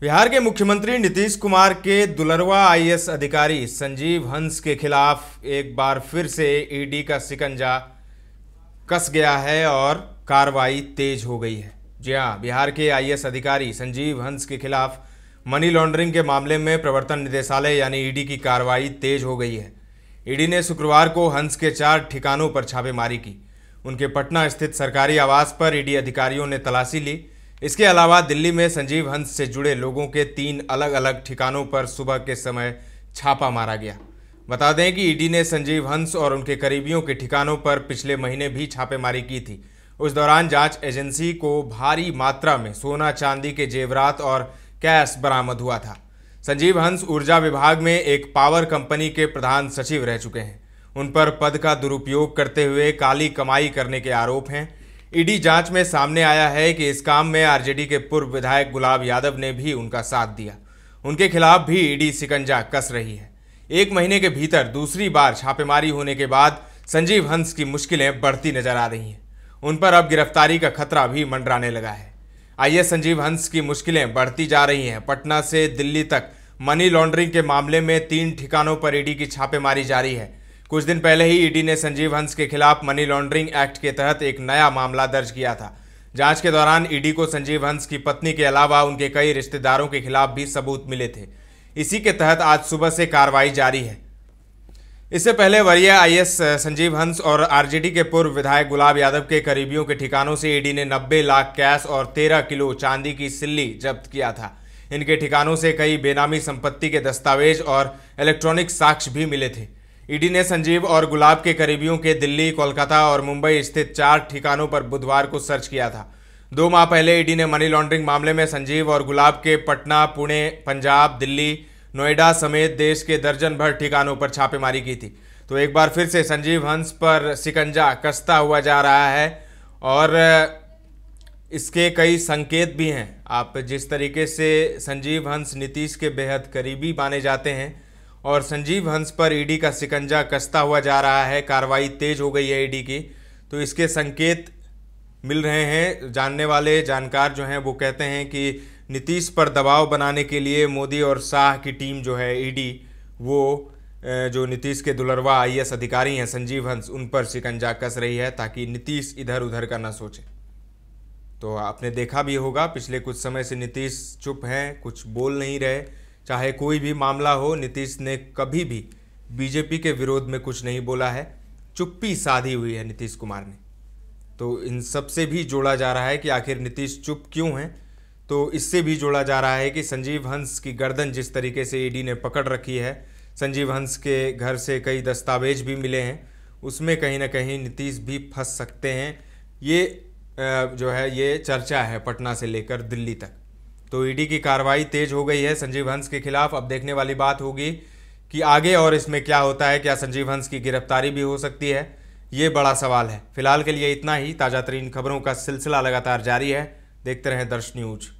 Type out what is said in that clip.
बिहार के मुख्यमंत्री नीतीश कुमार के दुलरवा आईएएस अधिकारी संजीव हंस के खिलाफ एक बार फिर से ईडी का सिकंजा कस गया है और कार्रवाई तेज हो गई है जी हाँ बिहार के आईएएस अधिकारी संजीव हंस के खिलाफ मनी लॉन्ड्रिंग के मामले में प्रवर्तन निदेशालय यानी ईडी की कार्रवाई तेज हो गई है ईडी ने शुक्रवार को हंस के चार ठिकानों पर छापेमारी की उनके पटना स्थित सरकारी आवास पर ईडी अधिकारियों ने तलाशी ली इसके अलावा दिल्ली में संजीव हंस से जुड़े लोगों के तीन अलग अलग ठिकानों पर सुबह के समय छापा मारा गया बता दें कि ईडी ने संजीव हंस और उनके करीबियों के ठिकानों पर पिछले महीने भी छापेमारी की थी उस दौरान जांच एजेंसी को भारी मात्रा में सोना चांदी के जेवरात और कैश बरामद हुआ था संजीव हंस ऊर्जा विभाग में एक पावर कंपनी के प्रधान सचिव रह चुके हैं उन पर पद का दुरुपयोग करते हुए काली कमाई करने के आरोप हैं ईडी जांच में सामने आया है कि इस काम में आरजेडी के पूर्व विधायक गुलाब यादव ने भी उनका साथ दिया उनके खिलाफ भी ईडी सिकंजा कस रही है एक महीने के भीतर दूसरी बार छापेमारी होने के बाद संजीव हंस की मुश्किलें बढ़ती नजर आ रही हैं उन पर अब गिरफ्तारी का खतरा भी मंडराने लगा है आइए संजीव हंस की मुश्किलें बढ़ती जा रही हैं पटना से दिल्ली तक मनी लॉन्ड्रिंग के मामले में तीन ठिकानों पर ईडी की छापेमारी जारी है कुछ दिन पहले ही ईडी ने संजीव हंस के खिलाफ मनी लॉन्ड्रिंग एक्ट के तहत एक नया मामला दर्ज किया था जांच के दौरान ईडी को संजीव हंस की पत्नी के अलावा उनके कई रिश्तेदारों के खिलाफ भी सबूत मिले थे इसी के तहत आज सुबह से कार्रवाई जारी है इससे पहले वरीय आईएएस संजीव हंस और आरजेडी के पूर्व विधायक गुलाब यादव के करीबियों के ठिकानों से ईडी ने 90 लाख कैश और 13 किलो चांदी की सिल्ली जब्त किया था इनके ठिकानों से कई बेनामी संपत्ति के दस्तावेज और इलेक्ट्रॉनिक साक्ष्य भी मिले थे ईडी ने संजीव और गुलाब के करीबियों के दिल्ली कोलकाता और मुंबई स्थित चार ठिकानों पर बुधवार को सर्च किया था दो माह पहले ईडी ने मनी लॉन्ड्रिंग मामले में संजीव और गुलाब के पटना पुणे पंजाब दिल्ली नोएडा समेत देश के दर्जन भर ठिकानों पर छापेमारी की थी तो एक बार फिर से संजीव हंस पर सिकंजा कसता हुआ जा रहा है और इसके कई संकेत भी हैं आप जिस तरीके से संजीव हंस नीतीश के बेहद करीबी माने जाते हैं और संजीव हंस पर ईडी e का सिकंजा कसता हुआ जा रहा है कार्रवाई तेज हो गई है ईडी e की तो इसके संकेत मिल रहे हैं जानने वाले जानकार जो हैं वो कहते हैं कि नीतीश पर दबाव बनाने के लिए मोदी और शाह की टीम जो है ईडी e वो जो नीतीश के दुलरवा आई अधिकारी हैं संजीव हंस उन पर शिकंजा कस रही है ताकि नीतीश इधर उधर का ना सोचे तो आपने देखा भी होगा पिछले कुछ समय से नीतीश चुप हैं कुछ बोल नहीं रहे चाहे कोई भी मामला हो नीतीश ने कभी भी बीजेपी के विरोध में कुछ नहीं बोला है चुप्पी साधी हुई है नीतीश कुमार ने तो इन सब से भी जोड़ा जा रहा है कि आखिर नीतीश चुप क्यों हैं तो इससे भी जोड़ा जा रहा है कि संजीव हंस की गर्दन जिस तरीके से ईडी e ने पकड़ रखी है संजीव हंस के घर से कई दस्तावेज भी मिले हैं उसमें कहीं ना कहीं नीतीश भी फंस सकते हैं ये जो है ये चर्चा है पटना से लेकर दिल्ली तक तो ईडी e की कार्रवाई तेज हो गई है संजीव हंस के खिलाफ अब देखने वाली बात होगी कि आगे और इसमें क्या होता है क्या संजीव हंस की गिरफ्तारी भी हो सकती है ये बड़ा सवाल है फिलहाल के लिए इतना ही ताज़ा तरीन खबरों का सिलसिला लगातार जारी है देखते रहें दर्श न्यूज़